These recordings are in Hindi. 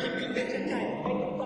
Thank you.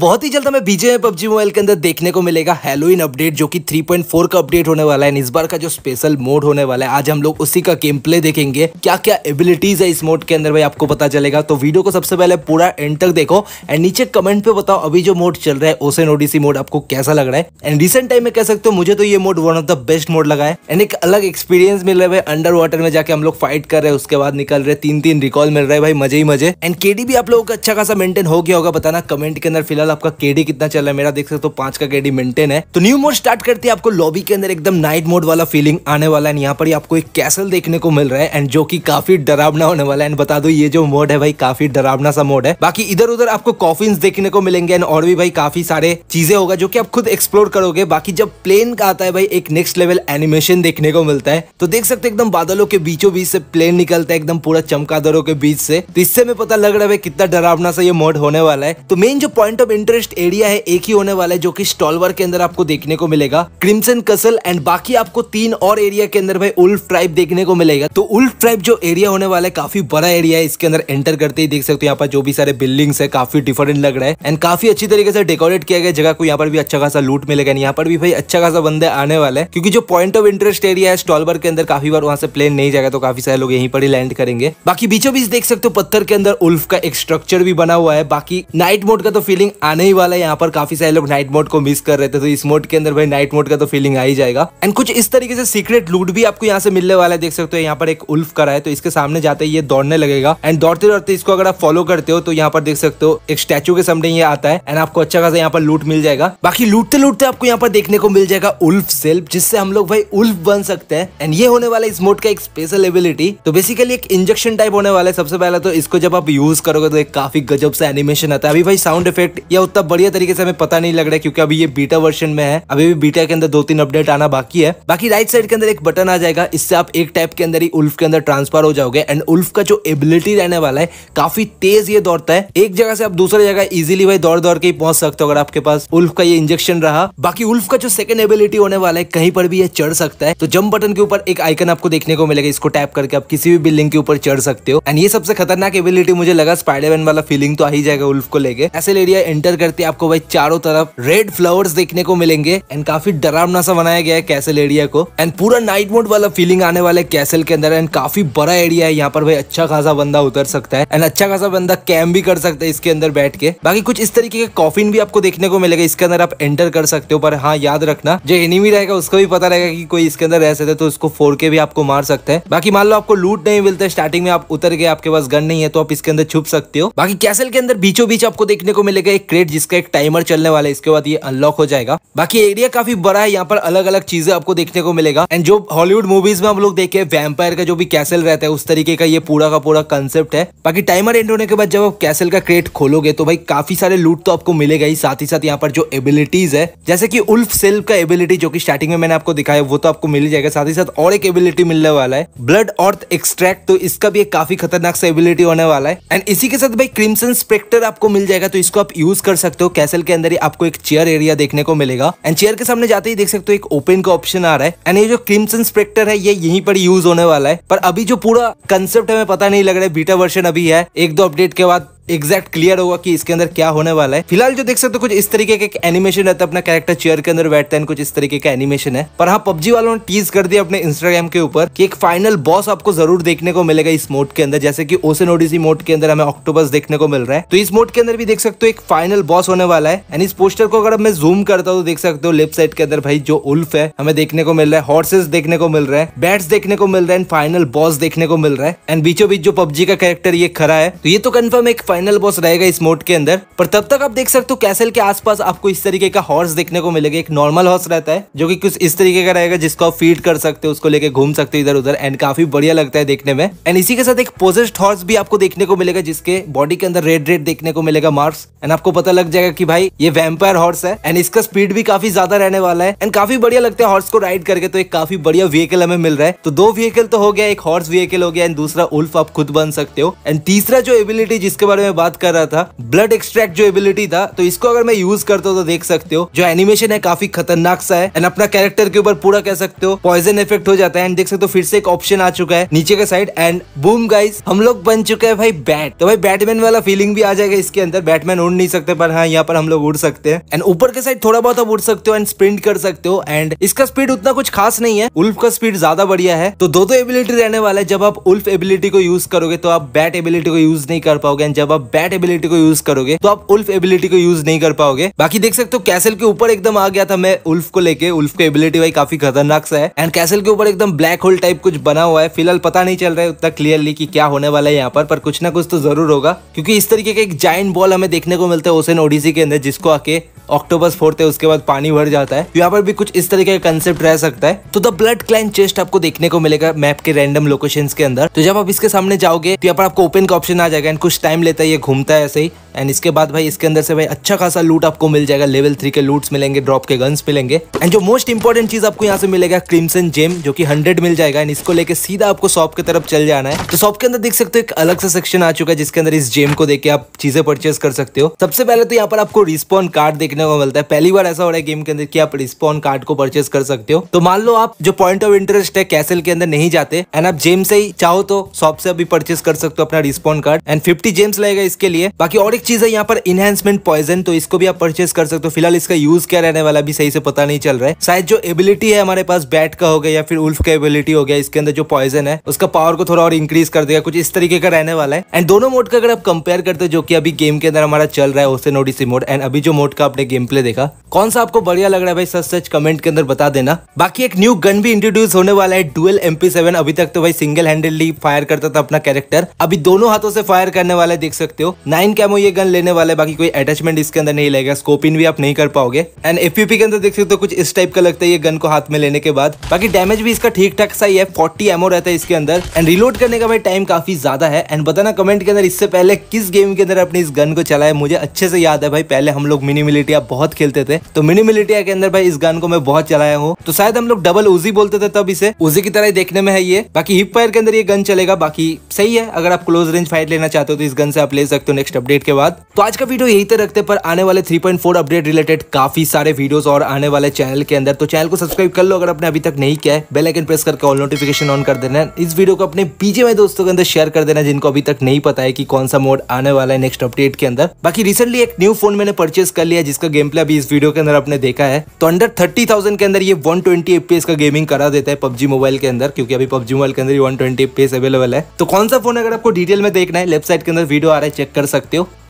बहुत ही जल्द हमें बीजे में पबजी मोबाइल के अंदर देखने को मिलेगा हेलोइन अपडेट जो कि 3.4 का अपडेट होने वाला है इस बार का जो स्पेशल मोड होने वाला है आज हम लोग उसी का गेम प्ले देखेंगे क्या क्या एबिलिटीज है इस मोड के अंदर भाई आपको पता चलेगा तो वीडियो को सबसे पहले पूरा एंड तक देखो एंड नीचे कमेंट पे बताओ अभी जो मोड चल रहा है ओसन ओडीसी मोड आपको कैसा लग रहा है एंड रिसेंट टाइम में कह सकते हो मुझे तो ये mode one of the best mode लगा है एंड एक अलग एक्सपीरियंस मिल रहा है अंडर वाटर में जाके हम लोग फाइट कर रहे हैं उसके बाद निकल रहे तीन तीन रिकॉल मिल रहे हैं भाई मजे ही मजे एंड केडी भी आप लोगों का अच्छा खासा मेंटेन हो गया होगा बताना कमेंट के अंदर फिलहाल फिलहाल आपका केडी कितना चल रहा है मेरा देख सकते हो तो पांच का केडी मेंटेन है तो न्यू मोड स्टार्ट करते हैं आपको लॉबी के अंदर एकदम नाइट मोड वाला फीलिंग आने वाला है यहाँ पर आपको एक कैसल देखने को मिल रहा है एंड जो की काफी डरावना होने वाला है एंड बता दो ये जो मोड है भाई काफी डरावना सा मोड है बाकी इधर उधर आपको कॉफिन देखने को मिलेंगे एंड और भी भाई काफी सारे चीजें होगा जो की आप खुद एक्सप्लोर करोगे बाकी जब प्लेन का आता है भाई एक नेक्स्ट लेवल एनिमेशन देखने को मिलता है तो देख सकते एकदम बादलों के बीचों बीच से प्लेन निकलता है एकदम पूरा चमकादरों के बीच से तो इससे में पता लग रहा है कितना डरावना सा ये मोड होने वाला है तो मेन जो पॉइंट ऑफ इंटरेस्ट एरिया है एक ही होने वाला है जो कि स्टॉलवर के अंदर आपको देखने को मिलेगा क्रिमसन कसल एंड बाकी आपको तीन और एरिया के अंदर भाई उल्फ ट्राइब देखने को मिलेगा तो उल्फ ट्राइब जो एरिया होने वाला है काफी बड़ा एरिया है इसके अंदर एंटर करते ही देख सकते हो यहाँ पर जो भी सारे बिल्डिंग्स है काफी डिफरेंट लग रहा है एंड काफी अच्छी तरीके से डेकोरेट किया गया जगह को यहाँ पर भी अच्छा खासा लूट मिलेगा यहाँ पर भी भाई अच्छा खासा बंदे आने वाला है क्योंकि जो पॉइंट ऑफ इंटरेस्ट एरिया है स्टॉलवर के अंदर काफी बार वहां से प्लेन नहीं जाएगा तो काफी सारे लोग यहीं पर ही लैंड करेंगे बाकी बीचों बीच देख सकते हो पत्थर के अंदर उल्फ का एक स्ट्रक्चर भी बना हुआ है बाकी नाइट मोड का तो फीलिंग आने ही वाला है यहाँ पर काफी सारे लोग नाइट मोड को मिस कर रहे थे तो इस मोड के अंदर भाई नाइट मोड का तो फीलिंग आ ही जाएगा एंड कुछ इस तरीके से सीक्रेट लूट भी आपको यहाँ से मिलने वाला है देख सकते हो यहाँ पर एक उल्फ करा है तो इसके सामने जाते ये दौड़ने लगेगा एंड दौड़ते दौड़ते इसको अगर आप फॉलो करते हो तो यहाँ पर देख सकते हो एक स्टैचू के सामने ये आता है एंड आपको अच्छा खासा यहाँ पर लूट मिल जाएगा बाकी लूटते लूटते आपको यहाँ पर देखने को मिल जाएगा उल्फ सेल्फ जिससे हम लोग भाई उल्फ बन सकते हैं एंड ये होने वाला इस मोड का एक स्पेशल एबिलिटी तो बेसिकली एक इंजेक्शन टाइप होने वाला है सबसे पहले तो इसको जब आप यूज करोगे तो एक काफी गजब सा एनिमेशन आता है अभी भाई साउंड इफेक्ट या उतना बढ़िया तरीके से हमें पता नहीं लग रहा है क्योंकि अभी ये बीटा वर्जन में है अभी भी बीटा के अंदर दो तीन अपडेट आना बाकी है बाकी राइट साइड के अंदर एक बटन आ जाएगा इससे आप एक टाइप के अंदर ही उल्फ के अंदर ट्रांसफर हो जाओगे एंड उल्फ का जो एबिलिटी रहने वाला है काफी तेज ये दौड़ता है एक जगह से आप दूसरे जगह इजिली भाई दौड़ दौड़ के ही पहुंच सकते हो अगर आपके पास उल्फ का ये इंजेक्शन रहा बाकी उल्फ का जो सेकंड एबिलिटी होने वाला है कहीं पर भी ये चढ़ सकता है तो जंप बटन के ऊपर एक आइकन आपको देखने को मिलेगा इसको टैप करके आप किसी भी बिल्डिंग के ऊपर चढ़ सकते हो एंड ये सबसे खतरनाक एबिलिटी मुझे लगा स्पाइडरमैन वाला फीलिंग तो आ ही जाएगा उल्फ को लेके ऐसे एरिया एंटर एंटर करते आपको भाई चारों तरफ रेड फ्लावर्स देखने को मिलेंगे एंड काफी डरावना सा बनाया गया है कैसल एरिया को एंड पूरा नाइट मोड वाला फीलिंग आने वाला है कैसल के अंदर एंड काफी बड़ा एरिया है यहाँ पर भाई अच्छा खासा बंदा उतर सकता है एंड अच्छा खासा बंदा कैम भी कर सकता है इसके अंदर बैठ के बाकी कुछ इस तरीके का कॉफिन भी आपको देखने को मिलेगा इसके अंदर आप एंटर कर सकते हो पर हाँ याद रखना जो एनिमी रहेगा उसको भी पता रहेगा की कोई इसके अंदर रह सकते तो उसको फोड़ के भी आपको मार सकते हैं बाकी मान लो आपको लूट नहीं मिलता स्टार्टिंग में आप उतर गए आपके पास गन नहीं है तो आप इसके अंदर छुप सकते हो बाकी कैसल के अंदर बीचों बीच आपको देखने को मिलेगा एक क्रेट जिसका एक टाइमर चलने वाला है इसके बाद ये अनलॉक हो जाएगा बाकी एरिया काफी बड़ा है यहाँ पर अलग अलग चीजें आपको देखने को मिलेगा एंड जो हॉलीवुड मूवीज में हम लोग देखे वैम्पायर का जो भी कैसल रहता है उस तरीके का ये पूरा का पूरा कंसेप्ट है बाकी टाइमर एंड होने के बाद जब आप कैसल का क्रेट खोलोगे तो भाई काफी सारे लूट तो आपको मिलेगा ही साथ ही साथ यहाँ पर जो एबिलिटीज है जैसे की उल्फ सेल्फ का एबिलिटी जो की स्टार्टिंग में मैंने आपको दिखाया वो तो आपको मिल जाएगा साथ ही साथ और एक एबिलिटी मिलने वाला है ब्लड अर्थ एक्सट्रैक्ट तो इसका भी एक काफी खतरनाक सा एबिलिटी होने वाला है एंड इसी के साथ भाई क्रिमसन स्पेक्टर आपको मिल जाएगा तो इसको आप यूज कर सकते हो कैसल के अंदर ही आपको एक चेयर एरिया देखने को मिलेगा एंड चेयर के सामने जाते ही देख सकते हो एक ओपन का ऑप्शन आ रहा है एंड ये जो क्रिमसन स्पेक्टर है ये यहीं पर यूज होने वाला है पर अभी जो पूरा कंसेप्ट है पता नहीं लग रहा है बीटा वर्षन अभी है एक दो अपडेट के बाद एग्जैक्ट क्लियर होगा कि इसके अंदर क्या होने वाला है फिलहाल जो देख सकते हो कुछ इस तरीके का एनिमेशन रहता है अपना कैरेक्टर चेयर के अंदर बैठता है कुछ इस तरीके का एनिमेशन है पर हाँ पब्जी वालों ने टीज कर दिया अपने इंस्टाग्राम के ऊपर कि एक फाइनल बॉस आपको जरूर देखने को मिलेगा इस मोड के अंदर जैसे कि ओसन ओडिसी मोड के अंदर हमें ऑक्टोबस देखने को मिल रहा है तो इस मोड के अंदर भी देख सकते हो एक फाइनल बॉस होने वाला है एंड इस पोस्टर को अगर मैं जूम करता हूँ तो देख सकते हो लेफ्ट साइड के अंदर भाई जो उल्फ है हमें देखने को मिल रहा है हॉर्सेस देखने को मिल रहा है बैट्स देखने को मिल रहा है एंड फाइनल बॉस देखने को मिल रहा है एंड बीचों बीच जो पब्जी का कैरेक्टर ये खरा है तो ये तो कन्फर्म एक फाइनल बॉस रहेगा इस मोड के अंदर पर तब तक आप देख सकते हो कैसल के आसपास आपको इस तरीके का हॉर्स देखने को मिलेगा एक नॉर्मल हॉर्स रहता है जो कि कुछ इस तरीके का रहेगा जिसको आप फीड कर सकते हो उसको लेके घूम सकते हो इधर उधर एंड काफी बढ़िया लगता है देखने में एंड इसी के साथ एक पोजेस्ट हॉर्स भी आपको देखने को मिलेगा जिसके बॉडी के अंदर रेड रेड देखने को मिलेगा मार्क्स एंड आपको पता लग जाएगा की भाई ये वेम्पायर हॉर्स है एंड इसका स्पीड भी काफी ज्यादा रहने वाला है एंड काफी बढ़िया लगता है हॉर्स को राइड करके तो एक काफी बढ़िया व्हीकल हमें मिल रहा है तो दो व्हीकल तो हो गया एक हॉर्स व्हीकल हो गया एंड दूसरा उल्फ आप खुद बन सकते हो एंड तीसरा जो एबिलिटी जिसके बारे में मैं बात कर रहा था ब्लड एक्सट्रैक्ट जो एबिलिटी था तो इसको अगर मैं यूज करता हूँ तो देख सकते हो जो एनिमेशन है काफी खतरनाक सा है एंड अपना कैरेक्टर के ऊपर पूरा कह सकते हो पॉइजन इफेक्ट हो जाता है एंड देख सकते हो फिर से एक ऑप्शन आ चुका है नीचे के साइड एंड बूम गाइज हम लोग बन चुके हैं भाई बैट तो भाई बैटमैन वाला फीलिंग भी आ जाएगा इसके अंदर बैटमैन उड़ नहीं सकते पर हाँ यहाँ पर हम लोग उड़ सकते हैं एंड ऊपर के साइड थोड़ा बहुत आप उड़ सकते हो एंड स्प्रिंट कर सकते हो एंड इसका स्पीड उतना कुछ खास नहीं है उल्फ का स्पीड ज्यादा बढ़िया है तो दो दो एबिलिटी रहने वाला है जब आप उल्फ एबिलिटी को यूज करोगे तो आप बैट एबिलिटी को यूज नहीं कर पाओगे एंड जब जब आप बैट एबिलिटी को यूज करोगे तो आप उल्फ एबिलिटी को यूज नहीं कर पाओगे बाकी देख सकते हो कैसल के ऊपर एकदम आ गया था मैं उल्फ को लेके उल्फ का एबिलिटी भाई काफी खतरनाक सा है एंड कैसल के ऊपर एकदम ब्लैक होल टाइप कुछ बना हुआ है फिलहाल पता नहीं चल रहा है उतना क्लियरली की क्या होने वाला है यहाँ पर, पर कुछ ना कुछ तो जरूर होगा क्योंकि इस तरीके का एक जाइंट बॉल हमें देखने को मिलता है ओसेन ओडिसी के अंदर जिसको आके ऑक्टोबस फोर्थ है उसके बाद पानी भर जाता है तो यहाँ पर भी कुछ इस तरीके का कंसेप्ट रह सकता है तो द ब्लड क्लाइन चेस्ट आपको देखने को मिलेगा मैप के रैंडम लोकेशन के अंदर तो जब आप इसके सामने जाओगे तो यहाँ पर आपको ओपन का ऑप्शन आ जाएगा एंड कुछ टाइम लेता है ये घूमता है ऐसे ही एंड इसके बाद भाई इसके अंदर से भाई अच्छा खासा लूट आपको मिल जाएगा लेवल थ्री के लूट्स मिलेंगे ड्रॉप के गन्स मिलेंगे एंड जो मोस्ट इंपॉर्टेंट चीज आपको यहाँ से मिलेगा क्रिमसन जेम जो कि हंड्रेड मिल जाएगा एंड इसको लेके सीधा आपको शॉप की तरफ चल जाना है तो शॉप के अंदर देख सकते हो एक अलग सा सेक्शन आ चुका है जिसके अंदर इस जेम को देखे आप चीजें परचेस कर सकते हो सबसे पहले तो यहाँ पर आपको रिस्पॉन कार्ड देखने को मिलता है पहली बार ऐसा हो रहा है गेम के अंदर की आप रिस्पॉन कार्ड को परचेस कर सकते हो तो मान लो आप जो पॉइंट ऑफ इंटरेस्ट है कैसल के अंदर नहीं जाते एंड आप जेम से ही चाहो तो शॉप से अभी परचेस कर सकते हो अपना respawn card and fifty gems लगेगा इसके लिए बाकी और एक चीज़ है यहाँ पर इनहेंसमेंट पॉइजन तो इसको भी आप परचेस कर सकते हो फिलहाल इसका यूज क्या रहने वाला भी सही से पता नहीं चल रहा है शायद जो एबिलिटी है हमारे पास बैट का हो गया या फिर उल्फ का एबिलिटी हो गया इसके अंदर जो पॉइजन है उसका पावर को थोड़ा और इंक्रीज कर देगा कुछ इस तरीके का रहने वाला है एंड दोनों मोड का अगर आप कंपेयर करते जो की अभी गेम के अंदर हमारा चल रहा है उससे नोडिसी मोड एंड अभी जो मोड का आपने गेम प्ले देखा कौन सा आपको बढ़िया लग रहा है भाई सच सच कमेंट के अंदर बता देना बाकी एक न्यू गन भी इंट्रोड्यूस होने वाला है डुअल एमपी अभी तक तो भाई सिंगल हैंडेडली फायर करता था अपना कैरेक्टर अभी दोनों हाथों से फायर करने वाला है देख सकते हो नाइन कैमो ये ये गन लेने वाले बाकी कोई अटैचमेंट इसके अंदर नहीं लगेगा स्कोपिन भी आप नहीं कर पाओगे एंड एफपीपी के अंदर देख सकते हो तो कुछ इस टाइप का लगता है ये गन को हाथ में लेने के बाद बाकी डैमेज भी इसका ठीक ठाक सा ही है फोर्टी एमओ रहता है इसके अंदर एंड रिलोड करने का भाई टाइम काफी ज्यादा है एंड बताना कमेंट के अंदर इससे पहले किस गेम के अंदर अपनी इस गन को चलाया मुझे अच्छे से याद है भाई पहले हम लोग मिनी मिलिटिया बहुत खेलते थे तो मिनी मिलिटिया के अंदर भाई इस गन को मैं बहुत चलाया हूँ तो शायद हम लोग डबल उजी बोलते थे तब इसे उजी की तरह ही देखने में है ये बाकी हिप फायर के अंदर ये गन चलेगा बाकी सही है अगर आप क्लोज रेंज फाइट लेना चाहते हो तो इस गन से आप ले सकते हो नेक्स्ट अपडेट के धन्यवाद तो आज का वीडियो यहीं तक रखते पर आने वाले 3.4 अपडेट रिलेटेड काफी सारे वीडियोस और आने वाले चैनल के अंदर तो चैनल को सब्सक्राइब कर लो अगर आपने अभी तक नहीं किया है बेल आइकन प्रेस करके ऑल नोटिफिकेशन ऑन कर देना इस वीडियो को अपने पीछे में दोस्तों के अंदर शेयर कर देना जिनको अभी तक नहीं पता है की कौन सा मोड आने वाला है नेक्स्ट अपडेट के अंदर बाकी रिसेंटली एक न्यू फोन मैंने परचेस कर लिया जिसका गेम प्ले अभी इस वीडियो के अंदर आपने देखा है तो अंडर थर्टी के अंदर ये वन ट्वेंटी का गेमिंग करा देता है पब्जी मोबाइल के अंदर क्योंकि अभी पब्जी मोबाइल के अंदर वन ट्वेंटी अवेलेबल है तो कौन सा फोन अगर आपको डिटेल में देखना है लेफ्ट साइड के अंदर वीडियो आ रहा है चेक कर सकते हो